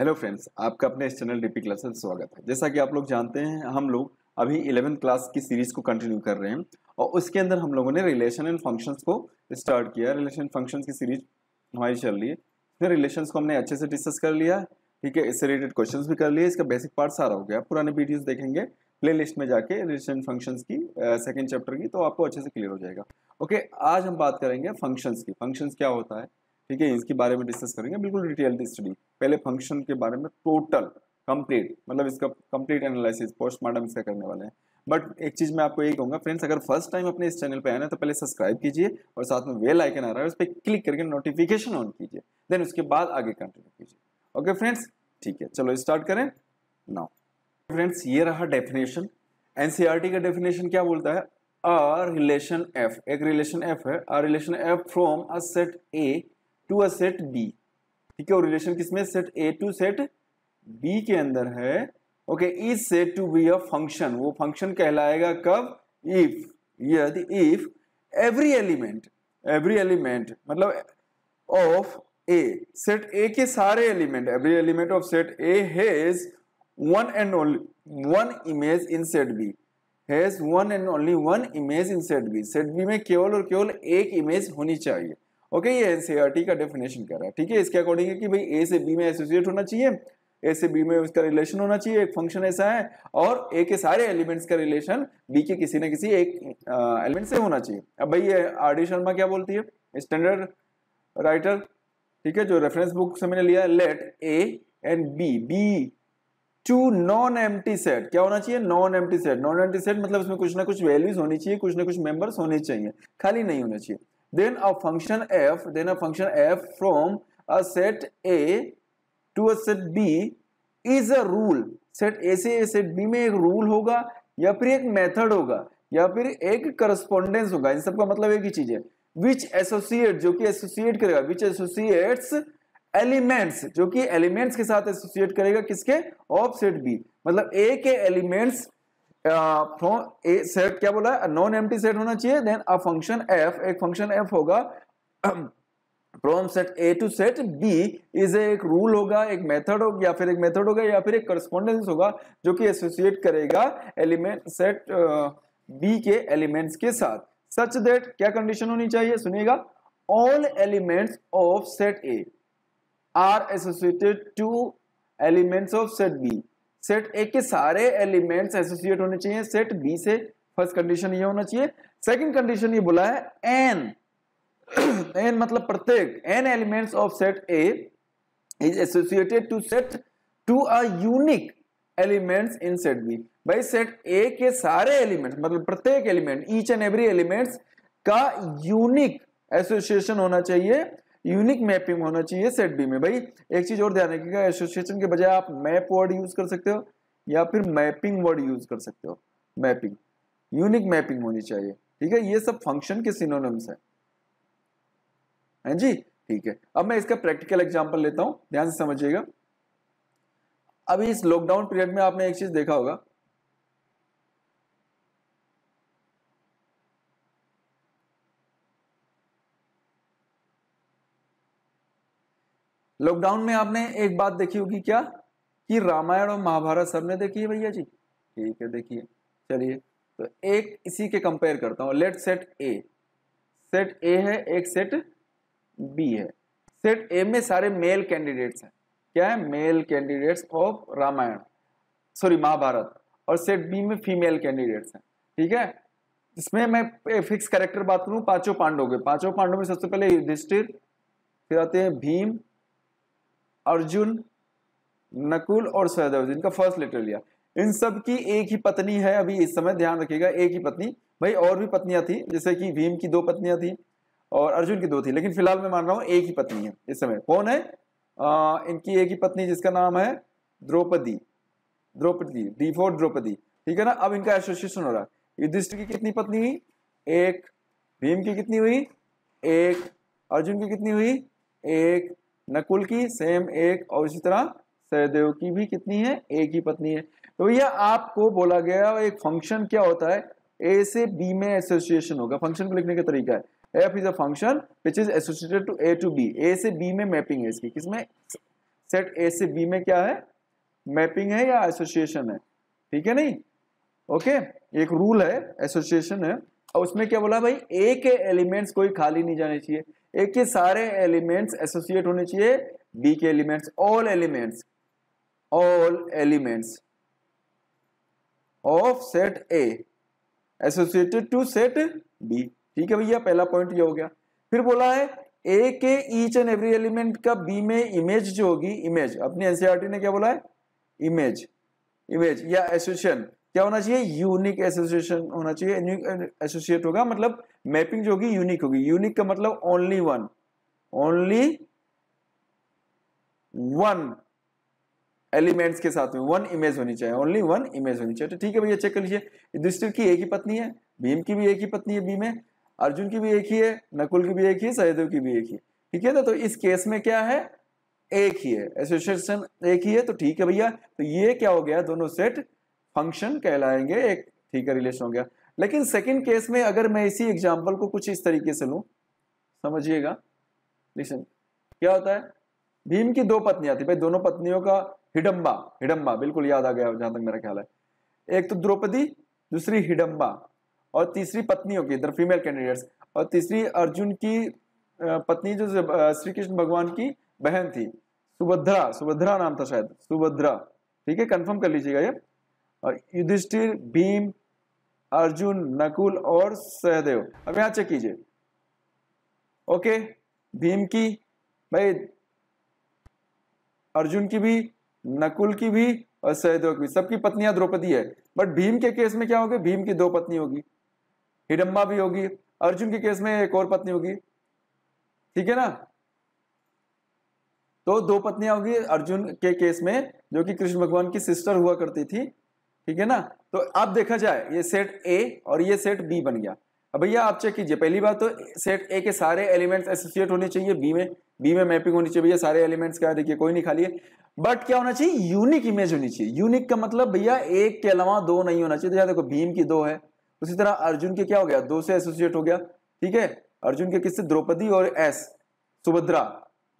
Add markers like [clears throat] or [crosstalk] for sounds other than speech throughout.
Hello friends आपका अपने इस चैनल डीपी क्लास में स्वागत है जैसा कि आप लोग जानते हैं हम लोग अभी इलेवेंथ क्लास की सीरीज़ को कंटिन्यू कर रहे हैं और उसके अंदर हम लोगों ने रिलेशन एंड फंक्शंस को स्टार्ट किया रिलेशन फंक्शंस की सीरीज हमारी चल रही है फिर रिलेशन को हमने अच्छे से डिस्कस कर लिया ठीक है इससे रिलेटेड क्वेश्चन भी कर लिए इसका बेसिक पार्ट सारा हो गया पुराने वीडियोज़ देखेंगे प्ले लिस्ट में जाके रिलेशन फंक्शंस की सेकेंड चैप्टर की तो आपको अच्छे से क्लियर हो जाएगा ओके आज हम बात करेंगे फंक्शंस की फंक्शंस क्या होता है ठीक है इसके बारे में डिस्कस करेंगे बिल्कुल डिटेल स्टडी पहले फंक्शन के बारे में टोटल कंप्लीट मतलब इसका कंप्लीट एनालिसिस पोस्टमार्टम इसका करने वाले हैं बट एक चीज़ मैं आपको ये कहूंगा फ्रेंड्स अगर फर्स्ट टाइम अपने इस चैनल पर आए ना तो पहले सब्सक्राइब कीजिए और साथ में वेल आइकन आ रहा है उस पर क्लिक करके नोटिफिकेशन ऑन कीजिए देन उसके बाद आगे कंटिन्यू कीजिए ओके फ्रेंड्स ठीक है चलो स्टार्ट करें नाउ फ्रेंड्स ये रहा डेफिनेशन एनसीईआरटी e का डेफिनेशन क्या बोलता है अ रिलेशन एफ एक रिलेशन एफ है a relation f from a set A to a set B ठीक है और रिलेशन किसमें set A to set B के अंदर है okay is set to B a function वो फंक्शन कहलाएगा कब इफ यदि if every element every element मतलब ऑफ ए सेट ए के सारे element every element of set A has one and only one image in set B has one and only one image in set B set B में केवल और केवल एक image होनी चाहिए okay ये एनसीआरटी e का डेफिनेशन कर रहा है ठीक है इसके अकॉर्डिंग है कि भाई ए से बी में एसोसिएट होना चाहिए ए से बी में उसका रिलेशन होना चाहिए एक फंक्शन ऐसा है और ए के सारे एलिमेंट्स का रिलेशन बी के किसी ना किसी एक एलिमेंट से होना चाहिए अब भाई ये आर डी शर्मा क्या बोलती है स्टैंडर्ड राइटर ठीक है जो रेफरेंस बुक से मैंने लिया let A and B B two non एम सेट क्या होना चाहिए नॉन एम सेट नॉन एम सेट मतलब इसमें कुछ ना कुछ वैल्यूज होनी चाहिए कुछ ना कुछ मेंबर्स होने चाहिए खाली नहीं होना चाहिए then a function f then a function f from a set a to a set b is a rule set A से set b बी में एक रूल होगा या फिर एक मेथड होगा या फिर एक करस्पोंडेंस होगा इन सबका मतलब एक ही चीज है which associate जो कि associate करेगा which associates एलिमेंट्स जो कि एलिमेंट्स के साथ एसोसिएट करेगा किसके ऑफ सेट बी मतलब ए के एलिमेंट्स तो ए सेट क्या बोला है नॉन एम सेट होना चाहिए देन अ फंक्शन एफ एक फंक्शन एफ होगा from set A to set B is एक रूल होगा एक मेथड होगा या फिर एक मेथड होगा या फिर एक करस्पोंडेंस होगा जो कि एसोसिएट करेगा एलिमेंट सेट बी के एलिमेंट्स के साथ सच देट क्या कंडीशन होनी चाहिए सुनिएगा all elements of set A are associated to elements of set B set A के सारे एलिमेंट्स एसोसिएट होने चाहिए सेट बी से फर्स्ट कंडीशन ये होना चाहिए सेकंड कंडीशन ये बोला है एन एन [clears throat] मतलब प्रत्येक an elements of set A is associated to set to a unique elements in set B भाई सेट ए के सारे एलिमेंट्स मतलब प्रत्येक element each and every elements का यूनिक एसोसिएशन होना चाहिए यूनिक मैपिंग होना चाहिए सेट बी में भाई एक चीज और ध्यान रखिएगा एसोसिएशन के बजाय आप मैप वर्ड यूज कर सकते हो या फिर मैपिंग वर्ड यूज कर सकते हो मैपिंग यूनिक मैपिंग होनी चाहिए ठीक है ये सब फंक्शन के सिनोनिम्स है हैं जी ठीक है अब मैं इसका प्रैक्टिकल एग्जांपल लेता हूं ध्यान से समझिएगा अभी इस लॉकडाउन पीरियड में आपने एक चीज देखा होगा लॉकडाउन में आपने एक बात देखी होगी क्या कि रामायण और महाभारत सबने देखी है भैया जी ठीक है देखिए चलिए तो एक इसी के कंपेयर करता हूँ let set A set A है एक सेट बी है सेट ए में सारे मेल कैंडिडेट्स हैं क्या है male candidates of Ramayana sorry Mahabharata और सेट बी में फीमेल कैंडिडेट्स हैं ठीक है इसमें मैं फिक्स करेक्टर बात करूं पांचों पांडव के पांचों पांडव में सबसे पहले युधिष्ठिर फिर आते हैं भीम अर्जुन नकुल और सहदेव जिनका फर्स्ट लेटर लिया इन सब की एक ही पत्नी है अभी इस समय ध्यान रखिएगा एक ही पत्नी भाई और भी पत्नियां थी जैसे कि भीम की दो पत्नियां थी और अर्जुन की दो थी लेकिन फिलहाल मैं मान रहा हूँ एक ही पत्नी है इस समय कौन है आ, इनकी एक ही पत्नी जिसका नाम है द्रौपदी द्रौपदी डी फोर द्रौपदी ठीक है ना अब इनका एसोसिएशन हो रहा है युधिष्ठ की कितनी पत्नी हुई एक भीम की कितनी हुई एक अर्जुन की कितनी हुई एक नकुल की सेम एक और इसी तरह सहदेव की भी कितनी है एक ही पत्नी है तो भैया आपको बोला गया एक फंक्शन क्या होता है ए से बी में एसोसिएशन होगा फंक्शन को लिखने का तरीका है f is a function which is associated to A to B A से बी में मैपिंग है इसकी किसमें सेट ए से बी में क्या है मैपिंग है या एसोसिएशन है ठीक है नहीं ओके एक रूल है एसोसिएशन है और उसमें क्या बोला भाई ए के एलिमेंट्स कोई खाली नहीं जाने चाहिए ए के सारे एलिमेंट्स एसोसिएट होने चाहिए बी के elements all elements all elements of set A associated to set B ठीक है भैया पहला पॉइंट ये हो गया फिर बोला है ए के ईच एंड एवरी एलिमेंट का बी में इमेज जो होगी इमेज अपनी एनसीआरटी ने क्या बोला है इमेज इमेज या एसोसिएशन क्या होना चाहिए यूनिक एसोसिएशन होना चाहिए एसोसिएट होगा मतलब मैपिंग जो होगी यूनिक होगी यूनिक का मतलब only one only one elements के साथ में वन इमेज होनी चाहिए ओनली वन इमेज होनी चाहिए तो ठीक है भैया चेक कर लीजिए युधिष्ठिर की एक ही पत्नी है भीम की भी एक ही पत्नी है भीम है अर्जुन की भी एक ही है नकुल की भी एक ही है सहदेव की भी एक ही ठीक है ना तो इस केस में क्या है एक ही है एसोसिएशन एक ही है तो ठीक है भैया तो ये क्या हो गया दोनों सेट फंक्शन कहलाएंगे एक ठीक है रिलेशन हो गया लेकिन सेकेंड केस में अगर मैं इसी एग्जाम्पल को कुछ इस तरीके से लू समझिएगा लिसन क्या होता है भीम की दो पत्नियां थी भाई दोनों पत्नियों का हिडम्बा हिडम्बा बिल्कुल याद आ गया जहां तक मेरा ख्याल है एक तो द्रौपदी दूसरी हिडम्बा और तीसरी पत्नियों की इधर फीमेल कैंडिडेट्स और तीसरी अर्जुन की पत्नी जो श्री कृष्ण भगवान की बहन थी सुभद्रा सुभद्रा नाम था शायद सुभद्रा ठीक है कंफर्म कर लीजिएगा ये युधिष्ठिर भीम अर्जुन नकुल और सहदेव अब यहाँ चेक कीजिए ओके भीम की भाई अर्जुन की भी नकुल की भी और सहदेव की भी सबकी पत्नियां द्रौपदी है बट भीम के केस में क्या होगी भीम की दो पत्नी होगी हिडम्बा भी होगी अर्जुन के केस में एक और पत्नी होगी ठीक है ना तो दो पत्नियां होगी अर्जुन के केस में जो कि कृष्ण भगवान की सिस्टर हुआ करती थी ठीक है ना तो अब देखा जाए ये सेट ए और ये सेट बी बन गया अब भैया आप चेक कीजिए पहली बात तो सेट ए के सारे एलिमेंट्स एसोसिएट होने चाहिए बी में बी में मैपिंग होनी चाहिए भैया सारे एलिमेंट्स क्या देखिए कोई नहीं खाली है बट क्या होना चाहिए यूनिक इमेज होनी चाहिए यूनिक का मतलब भैया एक के अलावा दो नहीं होना चाहिए तो देखो भीम की दो है उसी तरह अर्जुन के क्या हो गया दो से एसोसिएट हो गया ठीक है अर्जुन के किससे द्रौपदी और एस सुभद्रा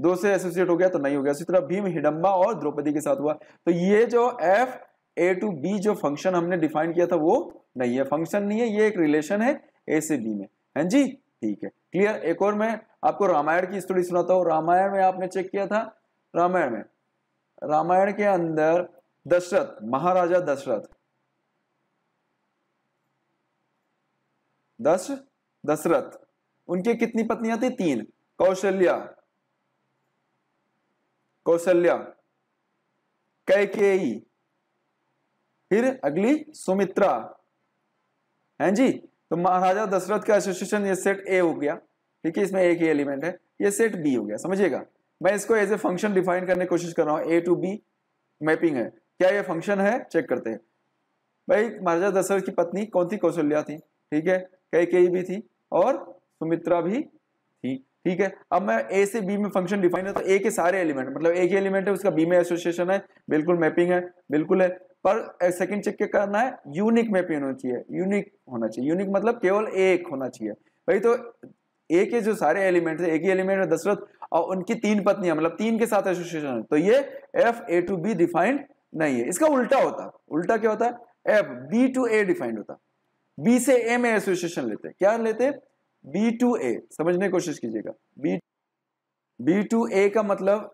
दो से एसोसिएट हो गया तो नहीं हो गया उसी तरह भीम हिडम्बा और द्रौपदी के साथ हुआ तो ये जो एफ ए टू बी जो फंक्शन हमने डिफाइन किया था वो नहीं है फंक्शन नहीं है ये एक रिलेशन है ए से बी में है जी ठीक है क्लियर एक और मैं आपको रामायण की स्टोरी सुनाता हूँ रामायण में आपने चेक किया था रामायण में रामायण के अंदर दशरथ महाराजा दशरथ दश दशरथ उनके कितनी पत्नियां थी तीन कौशल्या कौशल्या कैकेयी फिर अगली सुमित्रा है जी तो महाराजा दशरथ का एसोसिएशन ये सेट ए हो गया ठीक है इसमें एक ही एलिमेंट है ये सेट बी हो गया समझिएगा मैं इसको एज ए फंक्शन डिफाइन करने की कोशिश कर रहा हूँ ए टू बी मैपिंग है क्या ये फंक्शन है चेक करते हैं भाई महाराजा दशरथ की पत्नी कौन थी कौशल्या थी ठीक है कई कई भी थी और सुमित्रा भी थी ठीक है अब मैं ए से बी में फंक्शन डिफाइन है तो ए के सारे एलिमेंट मतलब ए के एलिमेंट है उसका बी में एसोसिएशन है बिल्कुल मैपिंग है बिल्कुल है पर सेकंड चेक क्या करना है यूनिक मैपिंग होना चाहिए यूनिक होना चाहिए यूनिक मतलब केवल एक होना चाहिए भाई तो एक के जो सारे एलिमेंट है एक ही एलिमेंट है दशरथ और उनकी तीन पत्नियां मतलब तीन के साथ एसोसिएशन है तो ये f A to B defined नहीं है इसका उल्टा होता उल्टा क्या होता है f B to A defined होता बी से ए में एसोसिएशन लेते हैं क्या लेते हैं बी टू ए समझने की कोशिश कीजिएगा बी बी टू ए का मतलब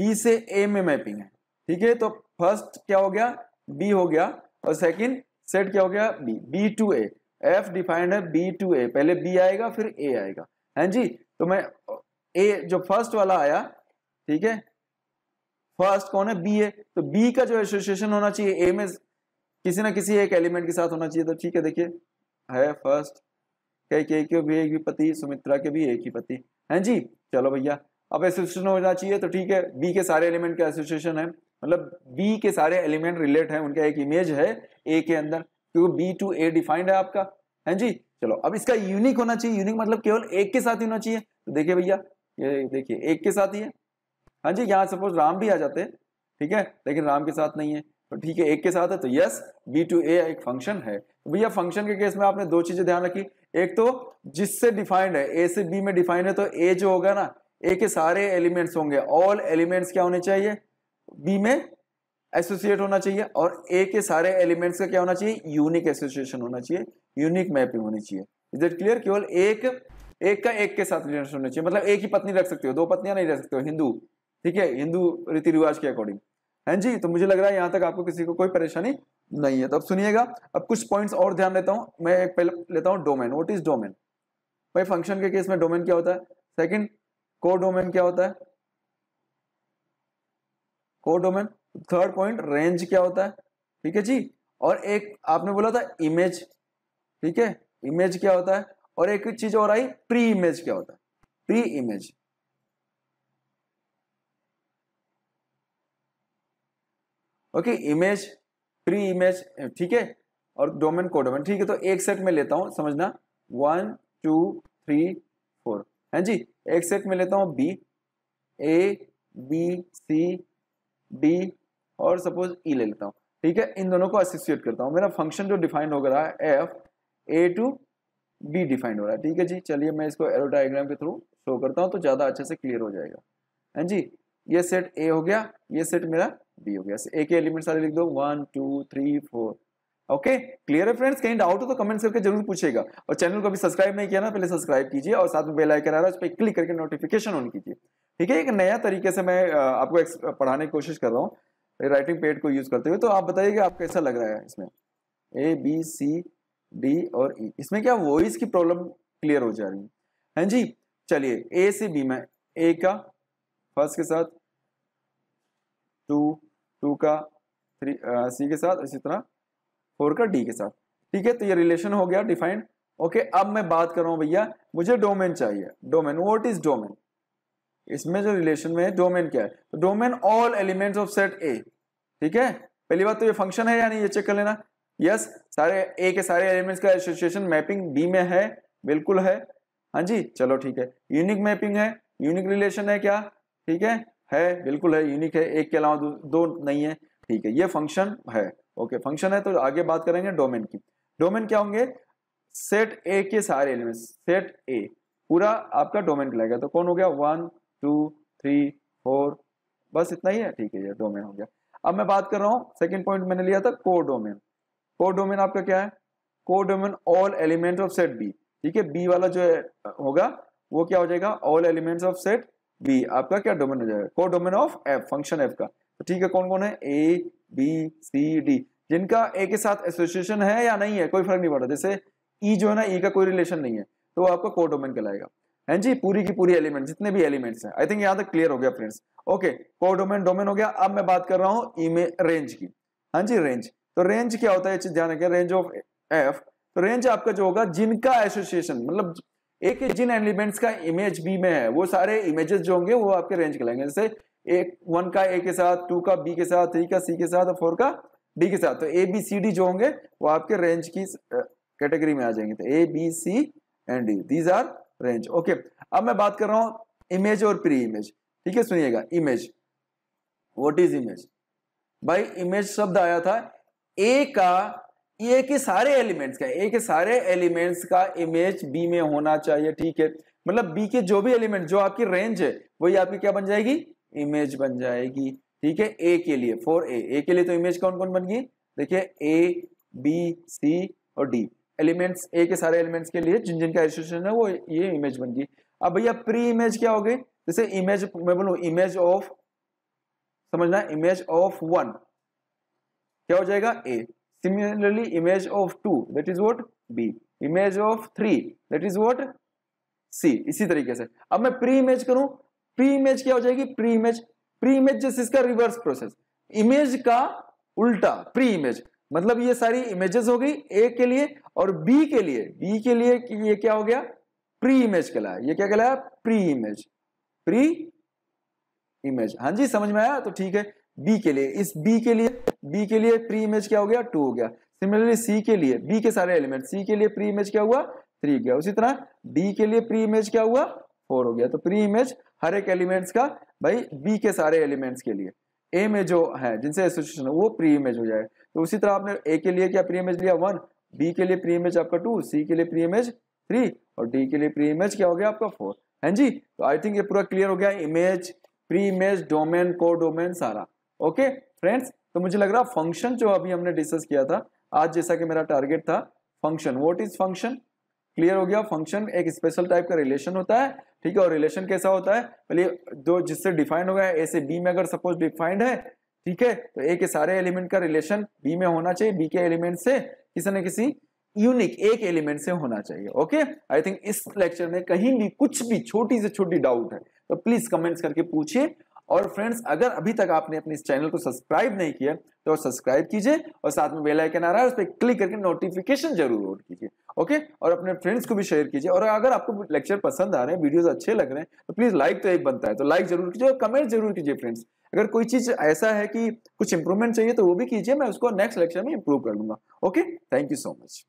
बी से ए में मैपिंग है ठीक है तो फर्स्ट क्या हो गया बी हो गया और सेकंड सेट क्या हो गया B B to A f defined है बी टू ए पहले बी आएगा फिर ए आएगा है हाँ जी तो मैं ए जो फर्स्ट वाला आया ठीक है फर्स्ट कौन है बी ए तो बी का जो एसोसिएशन होना चाहिए ए में किसी ना किसी एक एलिमेंट के साथ होना चाहिए तो ठीक है देखिए है फर्स्ट कह के के भी एक भी पति सुमित्रा के भी एक ही पति है हाँ जी चलो भैया अब एसोसिएशन होना चाहिए तो ठीक है बी के सारे एलिमेंट का एसोसिएशन है मतलब बी के सारे एलिमेंट रिलेट हैं उनका एक इमेज है ए के अंदर क्योंकि बी टू ए डिफाइंड है आपका है जी चलो अब इसका यूनिक होना चाहिए यूनिक मतलब केवल एक के साथ ही होना चाहिए तो देखिए भैया ये देखिए एक के साथ ही है हाँ जी यहाँ सपोज राम भी आ जाते हैं ठीक है लेकिन राम के साथ नहीं है तो ठीक है एक के साथ है तो यस बी टू ए एक फंक्शन है तो भैया फंक्शन के केस में आपने दो चीजें ध्यान रखी एक तो जिससे डिफाइंड है ए से बी में डिफाइंड है तो ए जो होगा ना ए के सारे एलिमेंट्स होंगे ऑल एलिमेंट्स क्या होने चाहिए बी में एसोसिएट होना चाहिए और ए के सारे एलिमेंट्स का क्या होना चाहिए यूनिक एसोसिएशन होना चाहिए यूनिक मैपिंग होनी चाहिए इज इट क्लियर केवल एक एक का एक के साथ रिलेशन होना चाहिए मतलब एक ही पत्नी रख सकते हो दो पत्नियां नहीं रख सकते हो हिंदू ठीक है हिंदू रीति रिवाज के अकॉर्डिंग है हाँ जी तो मुझे लग रहा है यहाँ तक आपको किसी को कोई परेशानी नहीं है तो अब सुनिएगा अब कुछ पॉइंट्स और ध्यान लेता हूँ मैं एक पहले लेता हूँ डोमेन वॉट इज डोमेन भाई फंक्शन के केस में डोमेन क्या होता है सेकंड को डोमेन क्या होता है codomain third point range क्या होता है ठीक है जी और एक आपने बोला था इमेज ठीक है इमेज क्या होता है और एक चीज और आई प्री इमेज क्या होता है pre image okay image pre image ठीक है और डोमेन को डोमेन ठीक है तो एक सेट में लेता हूं समझना वन टू थ्री फोर है जी एक सेट में लेता हूं B A B C D और सपोज ई e ले लेता हूँ ठीक है इन दोनों को एसोसिएट करता हूँ मेरा फंक्शन जो डिफाइंड हो रहा है f A to B defined हो रहा है ठीक है जी चलिए मैं इसको एरो डायग्राम के थ्रू शो करता हूँ तो ज़्यादा अच्छे से क्लियर हो जाएगा है जी ये सेट ए हो गया ये सेट मेरा बी हो गया ए के एलिमेंट सारे लिख दो one two three four okay clear है फ्रेंड्स कहीं डाउट हो तो कमेंट करके जरूर पूछेगा और चैनल को अभी सब्सक्राइब नहीं किया ना पहले सब्सक्राइब कीजिए और साथ में बेल आइकन आ रहा है उस पर क्लिक करके नोटिफिकेशन ऑन कीजिए ठीक है एक नया तरीके से मैं आपको पढ़ाने की कोशिश कर रहा हूँ राइटिंग पेड को यूज करते हुए तो आप बताइए कि आप कैसा लग रहा है इसमें ए बी सी डी और ई e. इसमें क्या वॉइस की प्रॉब्लम क्लियर हो जा रही है हाँ जी चलिए ए से बी में ए का फर्स्ट के साथ टू टू का थ्री सी के साथ इसी तरह फोर का डी के साथ ठीक है तो ये रिलेशन हो गया डिफाइंड ओके अब मैं बात कर रहा हूँ भैया मुझे डोमेन चाहिए डोमेन वॉट इज डोमेन इसमें जो रिलेशन में है डोमेन क्या है तो domain all elements of set A ठीक है पहली बात तो ये फंक्शन है यानी ये चेक कर लेना यस सारे ए के सारे एलिमेंट्स का एसोसिएशन मैपिंग बी में है बिल्कुल है हाँ जी चलो ठीक है यूनिक मैपिंग है यूनिक रिलेशन है क्या ठीक है है बिल्कुल है यूनिक है एक के अलावा दो, दो नहीं है ठीक है ये फंक्शन है ओके फंक्शन है तो आगे बात करेंगे डोमेन की डोमेन क्या होंगे सेट ए के सारे एलिमेंट्स सेट ए पूरा आपका डोमेन लगेगा तो कौन हो गया वन टू थ्री फोर बस इतना ही है ठीक है ये डोमेन हो गया अब मैं बात कर रहा हूँ सेकेंड पॉइंट मैंने लिया था को डोमेन को डोमेन आपका क्या है codomain all element of set B ठीक है बी वाला जो होगा वो क्या हो जाएगा all element of set B आपका क्या डोमेन हो जाएगा codomain of f function f का तो ठीक है कौन कौन है ए बी सी डी जिनका ए के साथ एसोसिएशन है या नहीं है कोई फर्क नहीं पड़ता जैसे ई e जो है ना ई e का कोई रिलेशन नहीं है तो वो आपका को डोमेन कहलाएगा हैं जी पूरी की पूरी एलिमेंट जितने भी एलिमेंट्स हैं आई थिंक यहाँ तक क्लियर हो गया friends okay codomain domain हो गया अब मैं बात कर रहा हूँ ईमे रेंज की हाँ जी रेंज तो रेंज क्या होता है ध्यान रखें रेंज ऑफ एफ तो रेंज आपका जो होगा जिनका एसोसिएशन मतलब एक जिन एलिमेंट्स का इमेज बी में है वो सारे इमेजेस जो होंगे वो आपके रेंज के लेंगे जैसे एक वन का ए के साथ टू का बी के साथ थ्री का सी के साथ और फोर का डी के साथ तो ए बी सी डी जो होंगे वो आपके रेंज की कैटेगरी में आ जाएंगे तो A B C and D these are range okay अब मैं बात कर रहा हूं इमेज और प्री इमेज ठीक है सुनिएगा इमेज व्हाट इज इमेज भाई इमेज शब्द आया था ए का ए के सारे एलिमेंट्स का ए के सारे एलिमेंट्स का इमेज बी में होना चाहिए ठीक है मतलब बी के जो भी एलिमेंट जो आपकी रेंज है वही आपकी क्या बन जाएगी इमेज बन जाएगी ठीक है ए के लिए फोर ए ए के लिए तो इमेज कौन कौन बन गई देखिए ए बी सी और डी एलिमेंट्स ए के सारे एलिमेंट्स के लिए जिन जिन का एसोसिएशन है वो ये इमेज बन गई अब भैया प्री इमेज क्या हो गई जैसे इमेज मैं बोलू इमेज ऑफ समझना इमेज ऑफ वन क्या हो जाएगा A similarly image of two that is what B image of three that is what C इसी तरीके से अब मैं प्री इमेज करूं प्री इमेज क्या हो जाएगी प्री इमेज प्री इमेज जैसे इसका रिवर्स प्रोसेस इमेज का उल्टा प्री इमेज मतलब ये सारी इमेजेस हो गई ए के लिए और बी के लिए बी के लिए ये क्या हो गया प्री इमेज कहलाया ये क्या कहलाया प्री इमेज प्री इमेज हाँ जी समझ में आया तो ठीक है बी के लिए इस बी के लिए बी के लिए प्री इमेज क्या हो गया टू हो गया सिमिलरली सी के लिए बी के सारे एलिमेंट सी के लिए प्री इमेज क्या हुआ थ्री हो गया उसी तरह डी के लिए प्री इमेज क्या हुआ फोर हो गया तो प्री इमेज हर एक एलिमेंट्स का भाई बी के सारे एलिमेंट्स के लिए ए में जो है जिनसे एसोसिएशन है वो प्री इमेज हो जाएगा तो उसी तरह आपने ए के लिए क्या प्री इमेज लिया वन बी के लिए प्री इमेज आपका टू सी के लिए प्री इमेज थ्री और डी के लिए प्री इमेज क्या हो गया आपका फोर है हाँ जी तो आई थिंक ये पूरा क्लियर हो गया image pre image domain codomain सारा ओके फ्रेंड्स तो मुझे लग रहा फंक्शन जो अभी हमने डिस्कस किया था आज जैसा कि मेरा टारगेट था function what is function clear हो गया फंक्शन एक स्पेशल टाइप का रिलेशन होता है ठीक है और रिलेशन कैसा होता है पहले जो जिससे डिफाइंड होगा ए से बी में अगर सपोज डिफाइंड है ठीक है तो ए के सारे एलिमेंट का रिलेशन बी में होना चाहिए बी के एलिमेंट से किसी ना किसी यूनिक एक एलिमेंट से होना चाहिए ओके आई थिंक इस लेक्चर में कहीं भी कुछ भी छोटी से छोटी डाउट है तो प्लीज कमेंट्स करके पूछिए और फ्रेंड्स अगर अभी तक आपने अपने इस चैनल को सब्सक्राइब नहीं किया तो सब्सक्राइब कीजिए और साथ में बेल आइकन आ रहा है उस पर क्लिक करके नोटिफिकेशन जरूर ऑन कीजिए ओके और अपने फ्रेंड्स को भी शेयर कीजिए और अगर आपको लेक्चर पसंद आ रहे हैं वीडियोस अच्छे लग रहे हैं तो प्लीज लाइक तो एक बनता है तो लाइक जरूर कीजिए और कमेंट जरूर कीजिए फ्रेंड्स अगर कोई चीज ऐसा है कि कुछ इंप्रूवमेंट चाहिए तो वो भी कीजिए मैं उसको नेक्स्ट लेक्चर में इंप्रूव कर लूंगा okay thank you so much